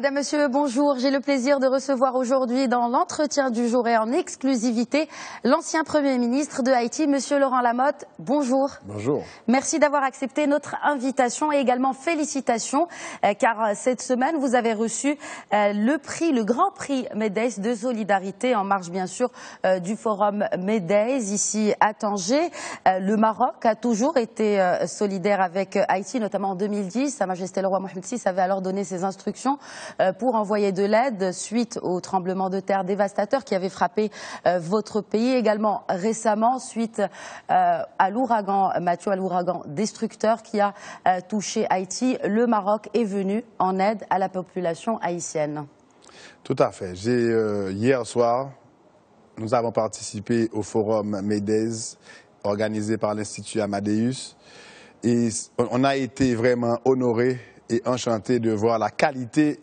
Madame, Monsieur, bonjour. J'ai le plaisir de recevoir aujourd'hui dans l'entretien du jour et en exclusivité l'ancien Premier ministre de Haïti, Monsieur Laurent Lamotte. Bonjour. Bonjour. Merci d'avoir accepté notre invitation et également félicitations euh, car euh, cette semaine vous avez reçu euh, le prix, le grand prix MEDES de solidarité en marge bien sûr du forum MEDES ici à Tanger. le Maroc a toujours été solidaire avec Haïti, notamment en 2010. Sa Majesté le Roi Mohamed VI avait alors donné ses instructions euh, pour envoyer de l'aide suite au tremblement de terre dévastateur qui avait frappé euh, votre pays également récemment suite euh, à l'ouragan Mathieu, à l'ouragan destructeur qui a touché Haïti. Le Maroc est venu en aide à la population haïtienne. Tout à fait. hier soir, nous avons participé au forum MEDES organisé par l'Institut Amadeus. Et on a été vraiment honorés et enchantés de voir la qualité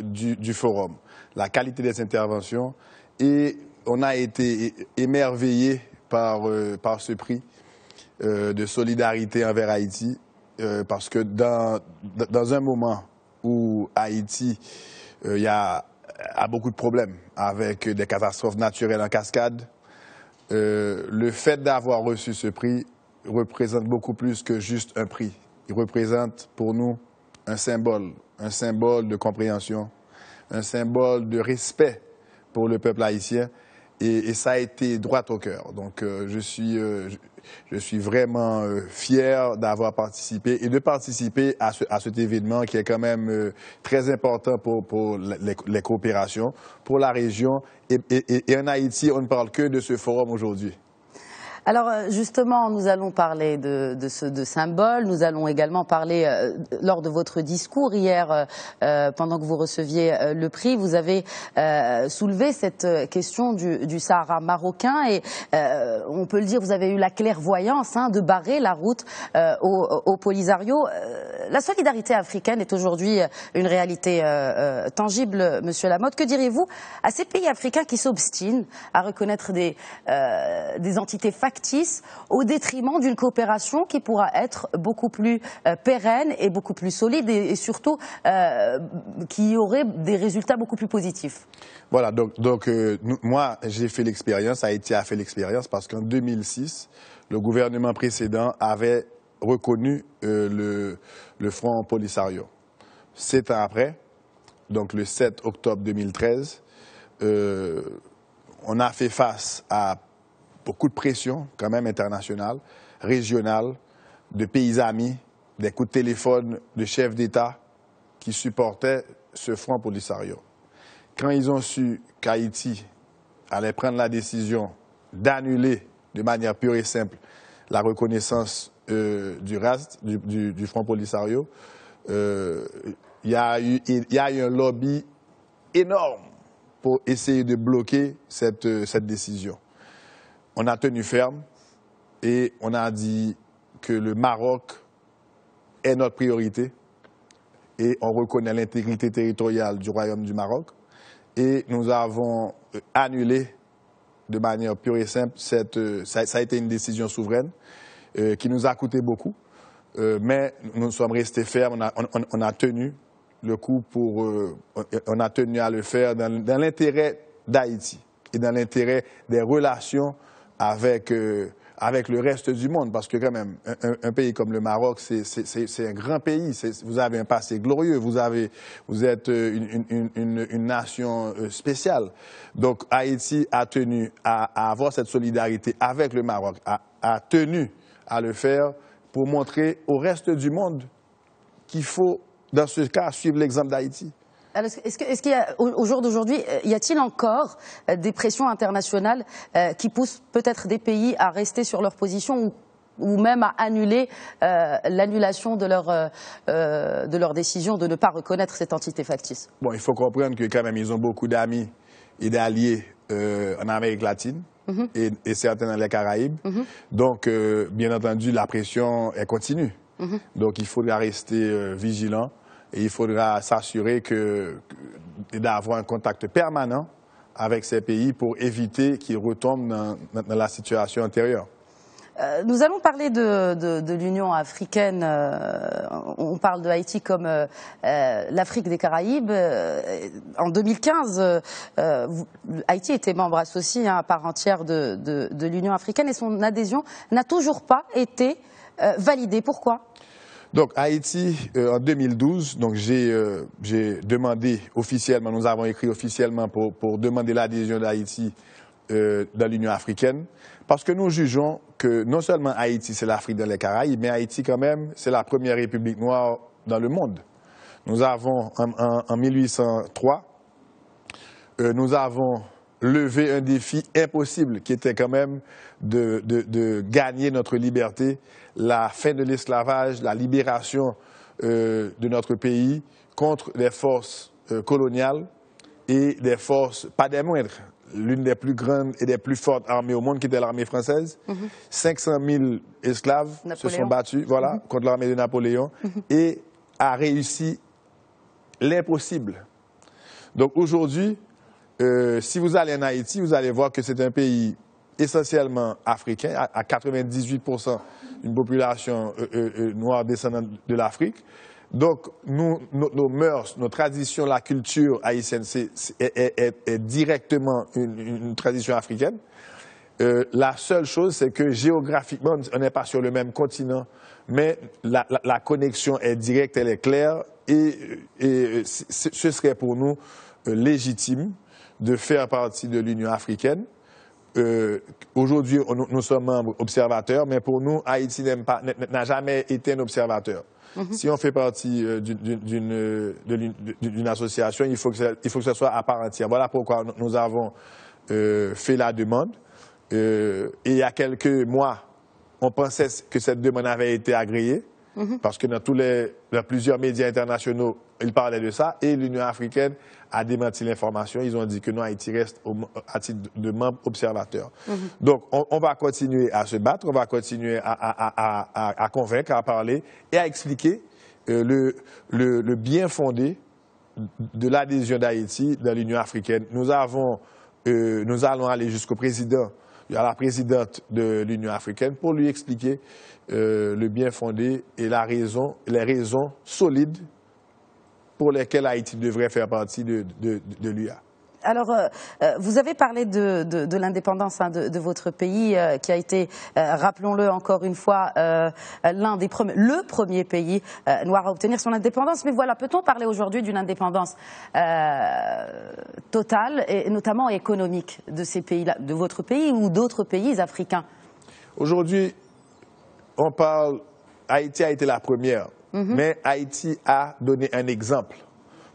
du, forum, la qualité des interventions et on a été émerveillé par, euh, ce prix euh, de solidarité envers Haïti, euh, parce que dans, un moment où Haïti, a, a, beaucoup de problèmes avec des catastrophes naturelles en cascade, le fait d'avoir reçu ce prix représente beaucoup plus que juste un prix. Il représente pour nous un symbole, un symbole de compréhension, un symbole de respect pour le peuple haïtien. Et, ça a été droit au cœur. Donc euh, euh, je, suis, vraiment euh, fier d'avoir participé et de participer à, cet événement qui est quand même très important pour, pour les, coopérations, pour la région. et en Haïti, on ne parle que de ce forum aujourd'hui. Alors euh, justement, nous allons parler de, de ce de symbole. Nous allons également parler euh, lors de votre discours hier, euh, pendant que vous receviez le prix, vous avez soulevé cette question du, Sahara marocain et on peut le dire, vous avez eu la clairvoyance hein, de barrer la route au, au, Polisario. La solidarité africaine est aujourd'hui une réalité tangible, Monsieur Lamotte. Que direz vous à ces pays africains qui s'obstinent à reconnaître des, des entités factuelles au détriment d'une coopération qui pourra être beaucoup plus euh, pérenne et beaucoup plus solide et, surtout euh, qui aurait des résultats beaucoup plus positifs. Voilà, donc, euh, moi j'ai fait l'expérience, Haïti a fait l'expérience parce qu'en 2006, le gouvernement précédent avait reconnu le, le Front Polisario. Sept ans après, donc le 7 octobre 2013, on a fait face à beaucoup de pression, quand même internationale, régionale, de pays amis, des coups de téléphone de chefs d'État qui supportaient ce front Polisario. Quand ils ont su qu'Haïti allait prendre la décision d'annuler de manière pure et simple la reconnaissance euh, du reste du, Front Polisario, euh, il y, a eu un lobby énorme pour essayer de bloquer cette euh, décision on a tenu ferme et on a dit que le Maroc est notre priorité et on reconnaît l'intégrité territoriale du Royaume du Maroc. Et nous avons euh, annulé de manière pure et simple, cette, euh, ça, a été une décision souveraine euh, qui nous a coûté beaucoup, mais nous sommes restés fermes, on a, tenu le coup pour, on a tenu à le faire dans l'intérêt d'Haïti et dans l'intérêt des relations avec, euh, avec le reste du monde, parce que quand même, un, pays comme le Maroc, c'est un grand pays. Vous avez un passé glorieux, vous, avez, vous êtes euh, une, une, une, nation euh, spéciale. Donc Haïti a tenu à, avoir cette solidarité avec le Maroc, a tenu à le faire pour montrer au reste du monde qu'il faut, dans ce cas, suivre l'exemple d'Haïti. Est-ce qu'au a, au, jour d'aujourd'hui, euh, y a-t-il encore euh, des pressions internationales euh, qui poussent peut-être des pays à rester sur leur position ou même à annuler l'annulation de leur décision de ne pas reconnaître cette entité factice. Bon, il faut comprendre que quand même ils ont beaucoup d'amis et d'alliés en Amérique latine. Mhm. et, certains dans les Caraïbes. Mhm. Donc, bien entendu, la pression, est continue. Mhm. Donc, il faudra rester vigilant et il faudra s'assurer que, d'avoir un contact permanent avec ces pays pour éviter qu'ils retombent dans, la situation antérieure. Euh, nous allons parler de, l'Union africaine. Euh, on parle de Haïti comme euh, l'Afrique des Caraïbes. En 2015, Haïti était membre associé hein, à part entière de l'Union africaine et son adhésion n'a toujours pas été validée. Pourquoi donc, Haïti, euh, en 2012, donc euh, j'ai demandé officiellement, nous avons écrit officiellement pour, demander l'adhésion d'Haïti euh, dans l'Union africaine, parce que nous jugeons que non seulement Haïti, c'est l'Afrique dans les Caraïbes, mais Haïti, quand même, c'est la première république noire dans le monde. Nous avons, en, en, en 1803, euh, nous avons lever un défi impossible qui était quand même de, de, de gagner notre liberté, la fin de l'esclavage, la libération euh, de notre pays contre les forces euh, coloniales et des forces, pas des moindres, l'une des plus grandes et des plus fortes armées au monde, qui était l'armée française. 500 mhm. 000 esclaves se sont battus voilà, mhm. contre l'armée de Napoléon mhm. et a réussi l'impossible. Donc aujourd'hui, euh, si vous allez en Haïti, vous allez voir que c'est un pays essentiellement africain, à, 98 une population euh, euh, noire descendante de l'Afrique. Donc, nous, nos, mœurs, nos traditions, la culture haïtienne c'est est, directement une, tradition africaine. Euh, la seule chose, c'est que géographiquement, on n'est pas sur le même continent, mais la, connexion est directe, elle est claire, et ce serait pour nous légitime de faire partie de l'Union africaine. Euh, aujourd'hui, nous, sommes membres observateurs, mais pour nous, Haïti n'a jamais été un observateur. Mhm. Si on fait partie euh, d'une association, il faut, que ce soit à part entière. Voilà pourquoi nous avons euh, fait la demande. et il y a quelques mois, on pensait que cette demande avait été agréée, mhm. parce que dans, tous les, dans plusieurs médias internationaux, ils parlaient de ça, et l'Union africaine a démenti l'information. Ils ont dit que non, Haïti reste euh, à titre de membre observateur. Mhm. Donc, on, va continuer à se battre, on va continuer à, convaincre, à parler et à expliquer euh, le, bien fondé de l'adhésion d'Haïti dans l'Union africaine. Nous, euh, allons aller jusqu'au président à la présidente de l'Union africaine pour lui expliquer le bien fondé et la raison, les raisons solides pour lesquels Haïti devrait faire partie de, de, l'UA. Alors, euh, euh, vous avez parlé de, l'indépendance hein, de, votre pays, euh, qui a été, rappelons-le encore une fois, l'un des premiers, le premier pays noir à obtenir son indépendance. Mais voilà, peut-on parler aujourd'hui d'une indépendance totale, et notamment économique, de ces pays-là, de votre pays ou d'autres pays africains Aujourd'hui, on parle. Haïti a été la première Mhm. Mais Haïti a donné un exemple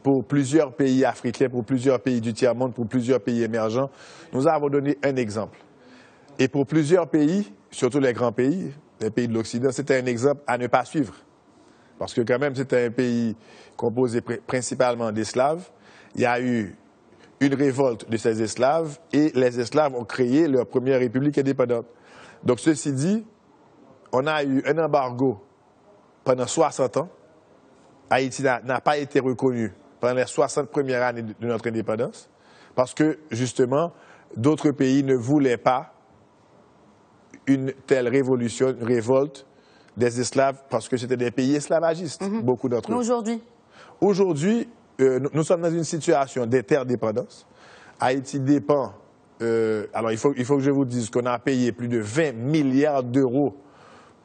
pour plusieurs pays africains, pour plusieurs pays du tiers-monde, pour plusieurs pays émergents. Nous avons donné un exemple. Et pour plusieurs pays, surtout les grands pays, les pays de l'Occident, c'était un exemple à ne pas suivre. Parce que quand même, c'était un pays composé principalement d'esclaves. Il y a eu une révolte de ces esclaves et les esclaves ont créé leur première république indépendante. Donc, ceci dit, on a eu un embargo pendant 60 ans, Haïti n'a pas été reconnue pendant les 60 premières années de notre indépendance, parce que, justement, d'autres pays ne voulaient pas une telle révolution, une révolte des esclaves, parce que c'était des pays esclavagistes, mhm. beaucoup d'entre eux. Aujourd'hui Aujourd'hui, euh, nous, sommes dans une situation d'interdépendance. Haïti dépend. Euh, alors, il faut, il faut que je vous dise qu'on a payé plus de 20 milliards d'euros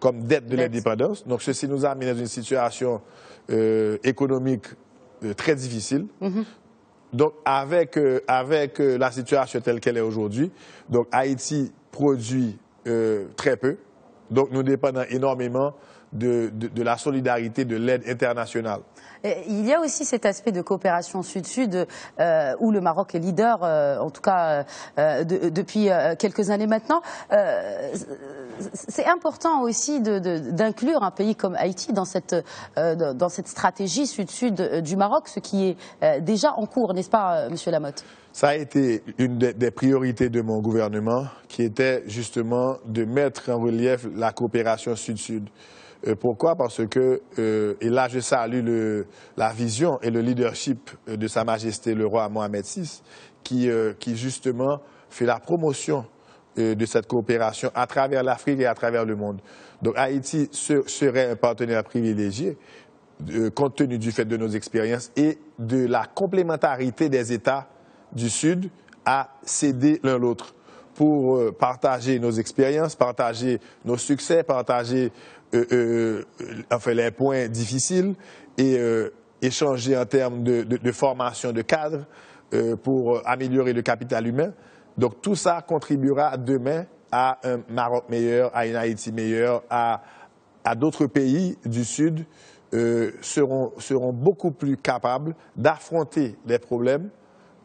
comme dette de l'indépendance. Donc, ceci nous a mis dans une situation euh, économique euh, très difficile. Mm-hmm. Donc, avec, euh, la situation telle qu'elle est aujourd'hui, donc Haïti produit très peu. Donc, nous dépendons énormément de, de la solidarité, de l'aide internationale il y a aussi cet aspect de coopération sud-sud euh, où le Maroc est leader, euh, en tout cas euh, depuis quelques années maintenant. c'est important aussi d'inclure un pays comme Haïti dans cette, dans cette stratégie sud-sud du Maroc, ce qui est déjà en cours, n'est-ce pas, Monsieur Lamotte ça a été une des priorités de mon gouvernement, qui était justement de mettre en relief la coopération sud-sud. Euh, pourquoi Parce que, euh, et là je salue la vision et le leadership euh, de Sa Majesté le roi Mohamed VI, qui, justement fait la promotion de cette coopération à travers l'Afrique et à travers le monde. Donc Haïti serait un partenaire privilégié compte tenu du fait de nos expériences et de la complémentarité des États du Sud à céder l'un l'autre pour euh, partager nos expériences, partager nos succès, partager euh, euh, enfin, les points difficiles et échanger en termes de, formation de cadres pour améliorer le capital humain. Donc tout ça contribuera demain à un Maroc meilleur, à une Haïti meilleure, à, d'autres pays du Sud seront, seront beaucoup plus capables d'affronter les problèmes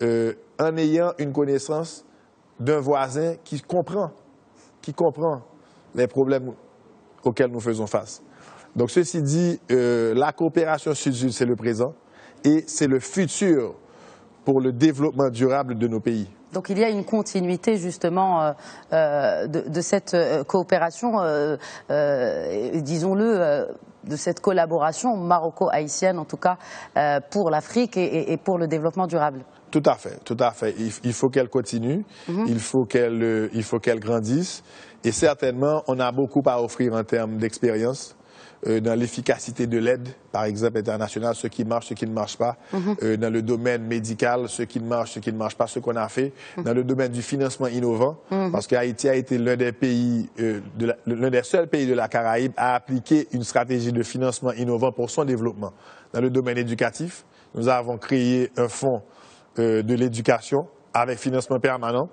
en ayant une connaissance d'un voisin qui comprend, qui comprend les problèmes auxquels nous faisons face. Donc, ceci dit, euh, la coopération sud-sud, c'est le présent et c'est le futur pour le développement durable de nos pays. Donc il y a une continuité justement euh, euh, de, cette euh, coopération, disons-le de cette collaboration maroco-haïtienne, en tout cas pour l'Afrique et, pour le développement durable. Tout à fait, tout à fait. Il, faut qu'elle continue, mhm. il faut qu'elle grandisse. Et certainement, on a beaucoup à offrir en termes d'expérience, euh, dans l'efficacité de l'aide, par exemple internationale, ce qui marche, ce qui ne marche pas, mhm. euh, dans le domaine médical, ce qui marche, ce qui ne marche pas, ce qu'on a fait, mhm. dans le domaine du financement innovant, mhm. parce que a été l'un des pays, euh, l'un des seuls pays de la Caraïbe à appliquer une stratégie de financement innovant pour son développement. Dans le domaine éducatif, nous avons créé un fonds de l'éducation avec financement permanent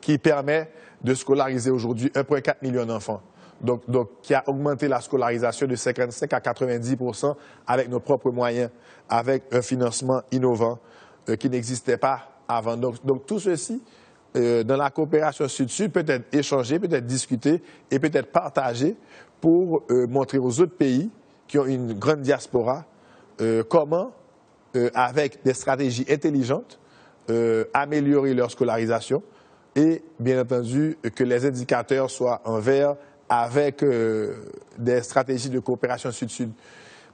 qui permet de scolariser aujourd'hui 1,4 million d'enfants donc, qui a augmenté la scolarisation de 55 à 90 avec nos propres moyens, avec un financement innovant euh, qui n'existait pas avant. Donc, tout ceci, euh, dans la coopération sud-sud, peut être échangé, peut être discuté et peut être partagé pour euh, montrer aux autres pays qui ont une grande diaspora comment, avec des stratégies intelligentes, améliorer leur scolarisation et, bien entendu, que les indicateurs soient en vert avec euh, des stratégies de coopération sud-sud.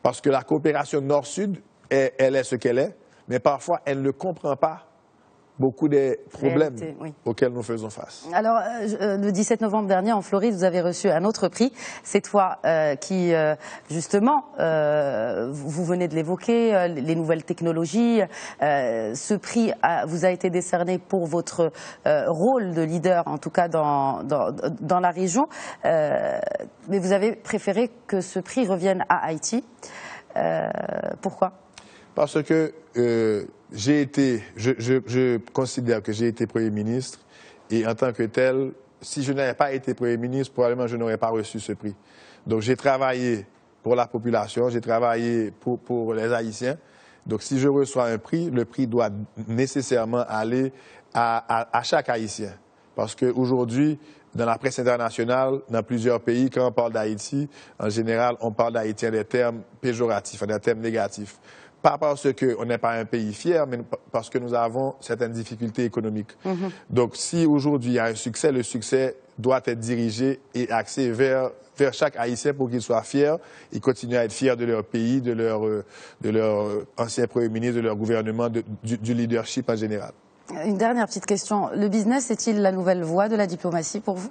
Parce que la coopération nord-sud, elle est ce qu'elle est, mais parfois elle ne comprend pas beaucoup des problèmes auxquels nous faisons face. Alors, euh, euh, le 17 novembre dernier, en Floride, vous avez reçu un autre prix, cette fois euh, qui, justement, vous venez de l'évoquer, les nouvelles technologies. ce prix vous a été décerné pour votre rôle de leader, en tout cas dans, dans la région. mais vous avez préféré que ce prix revienne à Haïti. pourquoi Parce que j'ai été, je, considère que j'ai été Premier ministre et en tant que tel, si je n'avais pas été Premier ministre, probablement je n'aurais pas reçu ce prix. Donc j'ai travaillé pour la population, j'ai travaillé pour, les Haïtiens. Donc si je reçois un prix, le prix doit nécessairement aller à, à chaque Haïtien. Parce qu'aujourd'hui, dans la presse internationale, dans plusieurs pays, quand on parle d'Haïti, en général, on parle d'Haïti en des termes péjoratifs, en des termes négatifs pas parce qu'on n'est pas un pays fier, mais parce que nous avons certaines difficultés économiques. Mm-hmm. Donc, si aujourd'hui il y a un succès, le succès doit être dirigé et axé vers, vers chaque Haïtien pour qu'il soit fier et continue à être fier de leur pays, de leur, euh, de leur euh, ancien Premier ministre, de leur gouvernement, du leadership en général. Une dernière petite question. Le business est-il la nouvelle voie de la diplomatie pour vous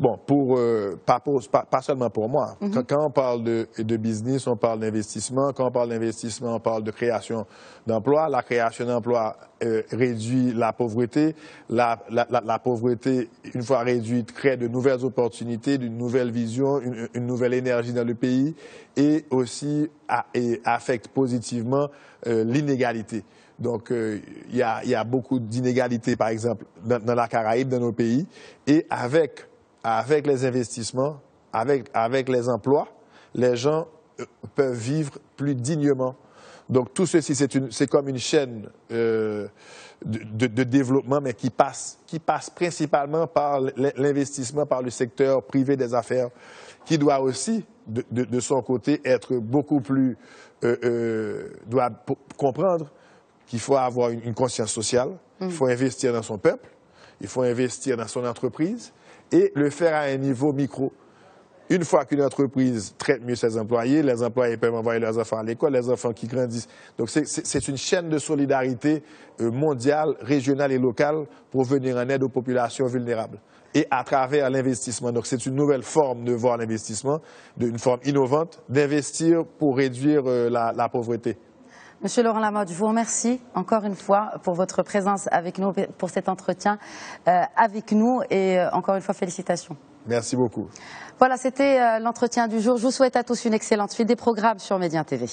Bon, euh, pour, pas, pas, seulement pour moi. Mhm. quand, on parle de, de business, on parle d'investissement. Quand on parle d'investissement, on parle de création d'emplois. La création d'emplois euh, réduit la pauvreté. La, la, la, pauvreté, une fois réduite, crée de nouvelles opportunités, d'une nouvelle vision, une, une nouvelle énergie dans le pays et aussi affecte positivement euh, l'inégalité. Donc, il a y, y, a beaucoup d'inégalités, par exemple, dans, dans, la Caraïbe, dans nos pays. Et avec avec les investissements, avec, les emplois, les gens euh, peuvent vivre plus dignement. Donc tout ceci, c'est comme une chaîne euh, de, développement, mais qui passe, principalement par l'investissement, par le secteur privé des affaires, qui doit aussi, de, son côté, être beaucoup plus, euh, doit comprendre qu'il faut avoir une, conscience sociale, il mm. faut investir dans son peuple, il faut investir dans son entreprise, et le faire à un niveau micro. Une fois qu'une entreprise traite mieux ses employés, les employés peuvent envoyer leurs enfants à l'école, les enfants qui grandissent. Donc c'est une chaîne de solidarité euh, mondiale, régionale et locale pour venir en aide aux populations vulnérables et à travers l'investissement. Donc c'est une nouvelle forme de voir l'investissement, une forme innovante, d'investir pour réduire euh, la pauvreté. Monsieur Laurent Lamotte, je vous remercie encore une fois pour votre présence avec nous, pour cet entretien euh, avec nous et euh, encore une fois félicitations. Merci beaucoup. Voilà, c'était euh, l'entretien du jour. Je vous souhaite à tous une excellente suite des programmes sur Média TV.